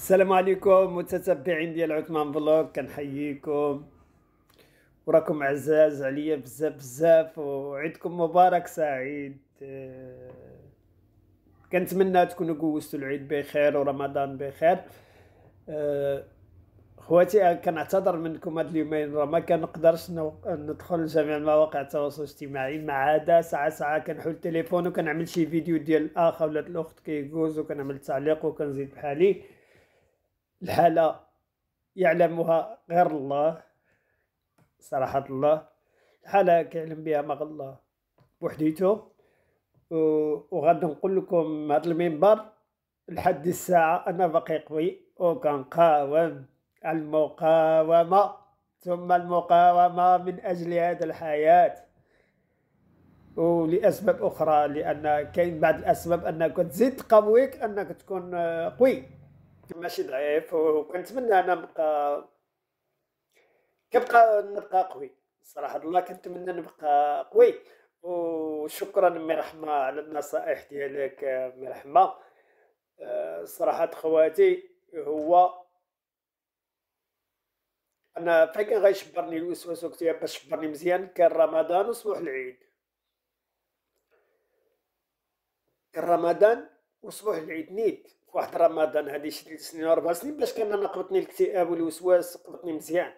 السلام عليكم متتبعين ديال عثمان بلوك كنحييكم وراكم عزاز عليا بزاف بزاف وعيدكم مبارك سعيد آه، كنتمنى تكونوا جوزتوا العيد بخير ورمضان بخير آه، خواتي كنعتذر منكم هاد اليومين راه ما كنقدرش ندخل لجميع مواقع التواصل الاجتماعي ما عدا ساعه ساعه كنحل التليفون وكنعمل شي فيديو ديال الاخ ولا الاخت كيجوز وكنعمل تعليق وكنزيد بحالي الحالة يعلمها غير الله صراحة الله الحالة كيعلم بها ما الله بوحديتو وغادي نقول لكم هذا المنبر لحد الساعة أنا باقي قوي وكنقاوم المقاومة ثم المقاومة من أجل هذا الحياة ولأسباب أخرى لأن كاين بعض الأسباب أنك تزيد تقويك أنك تكون قوي ماشي ضعيف وكنتمنى انا نبقى كنبقى نبقى قوي صراحه الله كنتمنى نبقى قوي وشكرا مي رحمه على النصائح ديالك مي رحمه آه، صراحه خواتي هو انا فين كان غيشبرني الوسواس والاكتئاب باش شبرني مزيان كان رمضان وصبح العيد كان رمضان وصلوه العيد نيت واحد رمضان هادي شي ثلاث سنين اربع سنين باش كان انا قبطني الاكتئاب والوسواس قبطني مزيان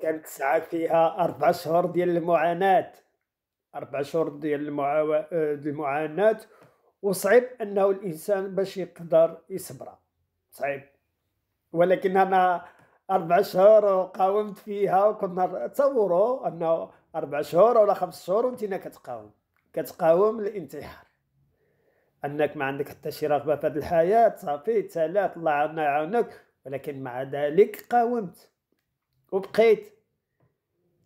كانت ساعة فيها أربع شهور ديال المعاناة أربع شهور ديال المعاو... المعاناة وصعب أنه الإنسان باش يقدر يصبر صعيب ولكن أنا أربع شهور قاومت فيها وكنا تصوروا أنه أربع شهور ولا خمس شهور وأنتينا كتقاوم كتقاوم الانتحار انك ما عندك حتى شي رغبه في هذه الحياه صافي تسالات الله يعاونك ولكن مع ذلك قاومت وبقيت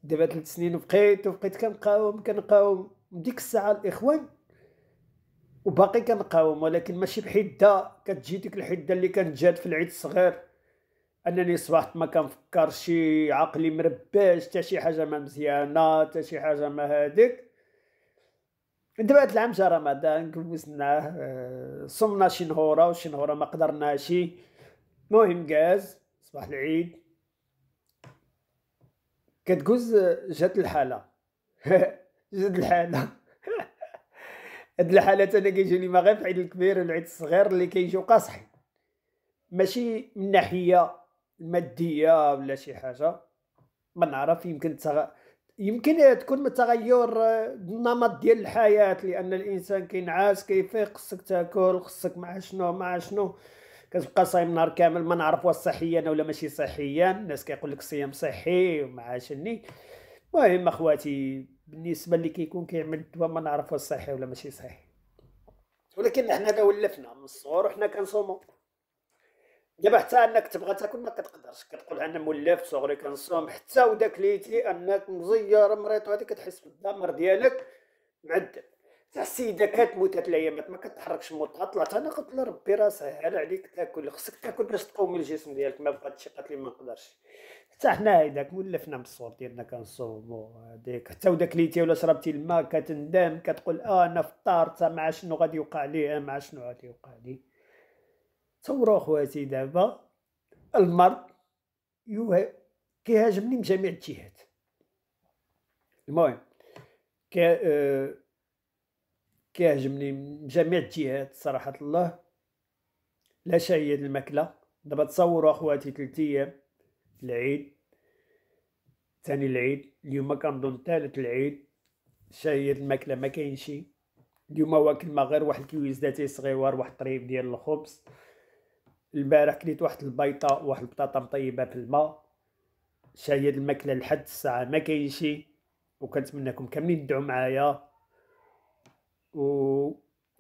دابا ثلاث سنين وبقيت وبقيت كنقاوم كنقاوم ديك الساعه الاخوان وباقي كنقاوم ولكن ماشي بحده كتجي ديك الحده اللي كانت جات في العيد الصغير انني صبحت ما كنفكرش عقلي مرباش حتى شي حاجه ما مزيانه حتى شي حاجه ما هاديك دابا هاد العام جا رمضان كوزناه صمنا شي نهوره وشي نهوره ما قدرناش المهم كاز صباح العيد كتقوز جات الحاله جات الحاله هاد الحالات انا كيجوني ما غير في العيد الكبير والعيد الصغير اللي كيجيو قاصحي ماشي من ناحيه الماديه ولا شي حاجه ما نعرف يمكن تغ... يمكن إيه تكون من تغير النمط آه، ديال الحياه لان الانسان كينعس كيفيق خصك تاكل خصك مع شنو مع شنو كتبقى صايم نهار كامل ما نعرف واش صحيا ولا ماشي صحيا الناس كيقول لك صيام صحي ومع شني المهم اخواتي بالنسبه اللي كيكون كيعمل الدواء ما نعرف واش صحي ولا ماشي صحي ولكن حنا ولفنا من الصغر وحنا كنصومو دابا حتى انك تبغى تاكل ما كتقدرش كتقول انا مولف صغري كنصوم حتى وداك ليتي انك مزير مريض وهادي كتحس بالدمر ديالك معذب تاع السيده كتموت ثلاث الايامات ما كتحركش موطها طلعت انا قلت لها ربي راه سهل عليك تاكل خصك تاكل باش تقوم الجسم ديالك ما شي قالت لي ما نقدرش حتى حنا هيداك مولفنا من الصور ديالنا كنصومو هذيك حتى وداك ليتي ولا شربتي الماء كتندم كتقول اه انا فطرت مع شنو غادي يوقع لي مع شنو غادي يوقع لي تصوروا خواتي دابا المرض كيهاجمني من جميع الجهات المهم كيهاجمني من جميع الجهات صراحه الله لا شيء الماكله دابا تصوروا اخواتي 3 ايام العيد ثاني العيد اليوم كنظن ثالث العيد شهية الماكله ما كاينشي اليوم واكل ما غير واحد الكويز داتي صغيور واحد الطريب ديال الخبز البارح كليت واحد البيضه واحد البطاطا مطيبه في الماء شاهي هاد الماكله لحد الساعه ما كاينشي وكنتمناكم كاملين تدعو معايا و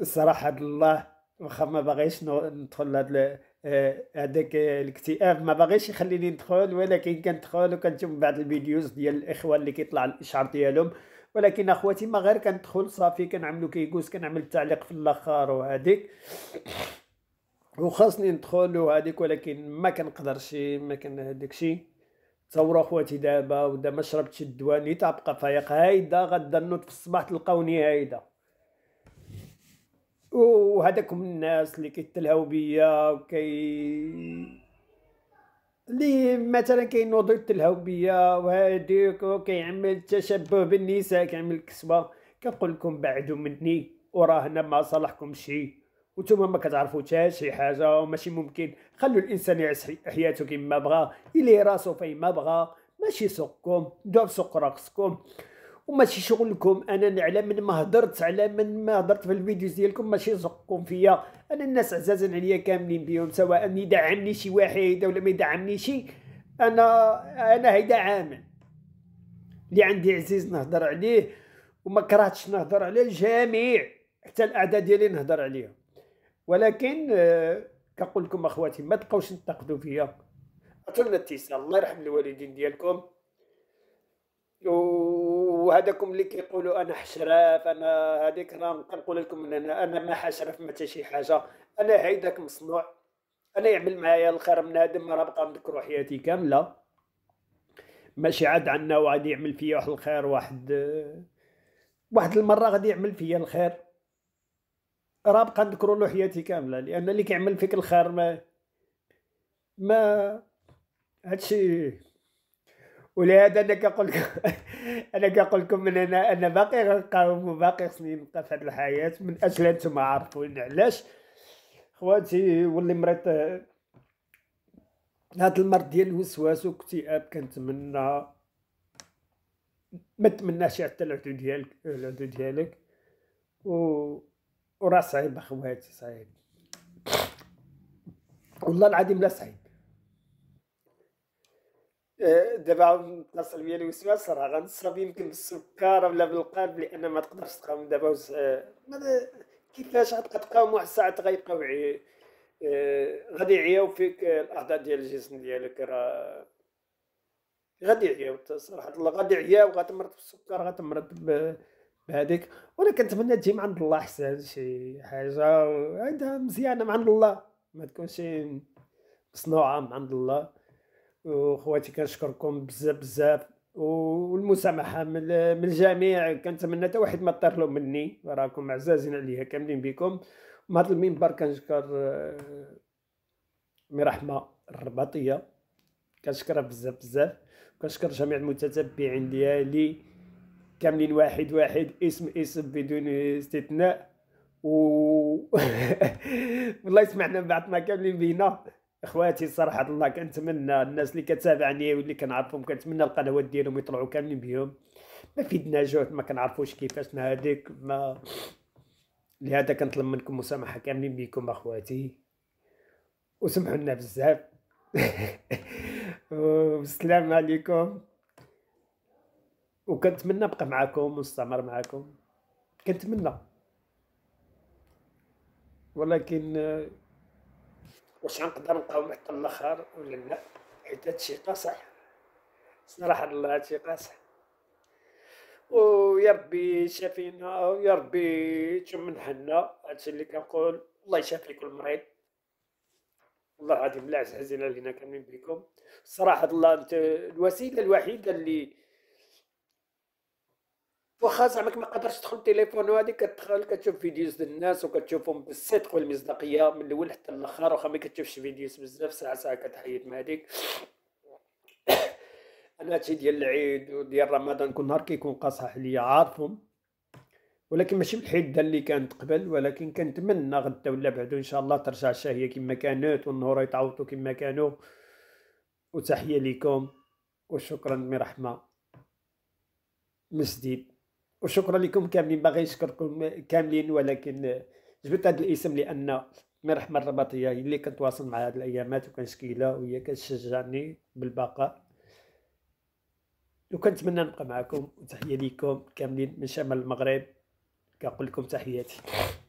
الصراحه الله واخا ما باغيش ندخل لهاد هذاك آه، آه، الاكتئاب ما باغيش يخليني ندخل ولكن كندخل وكنشوف بعض الفيديوز ديال الاخوه اللي كيطلع الاشعار ديالهم ولكن اخواتي ما غير كندخل صافي كنعملو كيكوس كنعمل التعليق في الاخر وهذيك وخاصني ندخل وهذيك ولكن ما كنقدرش ما كان هذاك الشيء تصوروا اخواتي دابا ودا ما شربتش الدواء نيت غنبقى فايق هايدا غدا نوض في الصباح تلقاوني هايدا وهذاك من الناس اللي كيتلهاو بيا وكي اللي مثلا كينوضوا يتلهاو بيا وهاديك وكيعمل التشبه بالنساء كيعمل الكسوه كنقول لكم بعدوا مني هنا ما صالحكم شي وانتم ما حتى شي حاجه وماشي ممكن خلوا الانسان يعيش حياته كما بغى يلي راسو في ما بغى ماشي سوقكم دور سوق راسكم وماشي شغلكم انا على من ما هضرت على من ما هضرت في الفيديوز ديالكم ماشي سوقكم فيا انا الناس عزازين عليا كاملين بيهم سواء يدعمني شي واحد ولا ما يدعمني شي انا انا هيدا عامل اللي عندي عزيز نهضر عليه وما كرهتش نهضر على الجميع حتى الاعداء ديالي نهضر عليهم ولكن آه، كنقول لكم اخواتي ما تبقاوش تنتقدوا فيا اتمنى اتصال الله يرحم الوالدين ديالكم وهذاكم اللي كيقولوا انا حشراف انا هذيك راه كنقول لكم ان انا انا ما حشرف ما حتى شي حاجه انا هيداك مصنوع انا يعمل معايا الخير من هادم راه بقى نذكرو حياتي كامله ماشي عاد عندنا وغادي يعمل فيا واحد الخير واحد آه، واحد المره غادي يعمل فيا الخير راه بقى نذكروا له حياتي كامله لان اللي كيعمل فيك الخير ما ما هادشي ولهذا انا كنقول انا كنقول لكم من هنا انا باقي غنقاوم وباقي خصني نبقى في هاد الحياه من اجل انتم عارفين علاش خواتي واللي مريض هاد المرض ديال الوسواس والاكتئاب كنتمنى ما تمناش حتى العدو ديالك العدو ديالك و وراه صعيب اخواتي صعيب والله العظيم لا صعيب آه، دابا عاود نتصل بيا الوسمه صرا غنصرب يمكن بالسكر ولا بالقلب لان ما تقدرش تقاوم دابا وز... آه، كيفاش غتبقى تقاوم واحد الساعه غيبقاو عي... آه، غادي يعياو فيك الاعضاء ديال الجسم ديالك راه غادي يعياو صراحه الله غادي يعياو غتمرض بالسكر غتمرض ب... بهذيك وانا كنتمنى تجي من عند الله حسن شي حاجه عندها مزيانه من عند الله ما تكونش مصنوعه من عند الله وخواتي كنشكركم بزاف بزاف والمسامحه من الجميع كنتمنى حتى واحد ما طير مني راكم عزازين عليا كاملين بكم من هذا المنبر كنشكر آه، مي رحمه الرباطيه كنشكرها بزاف بزاف كنشكر جميع المتتبعين ديالي كاملين واحد واحد اسم اسم بدون استثناء و والله سمعنا بعضنا كاملين بينا اخواتي صراحه الله كنتمنى الناس اللي كتابعني واللي كنعرفهم كنتمنى القنوات ديالهم يطلعوا كاملين بهم ما فيدنا جهد ما كنعرفوش كيفاش هذيك ما لهذا كنطلب منكم مسامحه كاملين بكم اخواتي وسمحوا لنا بزاف والسلام عليكم وكنتمنى نبقى معاكم ونستمر معاكم كنتمنى ولكن واش غنقدر نقاوم حتى الاخر ولا لا حيت هادشي قاصح صراحه الله هادشي قاصح ويا ربي شافينا ويا ربي تمن حنا هادشي اللي كنقول الله يشافي كل مريض والله العظيم لا عزيز علينا كاملين بكم صراحه الله انت الوسيله الوحيده اللي واخا زعما ما قدرتش تدخل التليفون وهادي كتدخل كتشوف فيديوز ديال الناس وكتشوفهم بالصدق والمصداقيه من الاول حتى الاخر واخا ما كتشوفش فيديوز بزاف ساعه ساعه كتحيد مع هذيك انا هادشي ديال العيد وديال رمضان كل نهار كيكون قاصح ليا عارفهم ولكن ماشي بالحده اللي كانت قبل ولكن كنتمنى غدا ولا بعدو ان شاء الله ترجع الشهيه كما كانت والنهار يتعوضوا كما كانوا وتحيه لكم وشكرا من رحمه مسديد وشكرا لكم كاملين باغي نشكركم كاملين ولكن جبت هذا الاسم لان مرحبا الرباطيه هي اللي كنتواصل مع هذه الايامات وكنشكي لها وهي كتشجعني بالبقاء وكنتمنى نبقى معكم وتحيه ليكم كاملين من شمال المغرب كنقول لكم تحياتي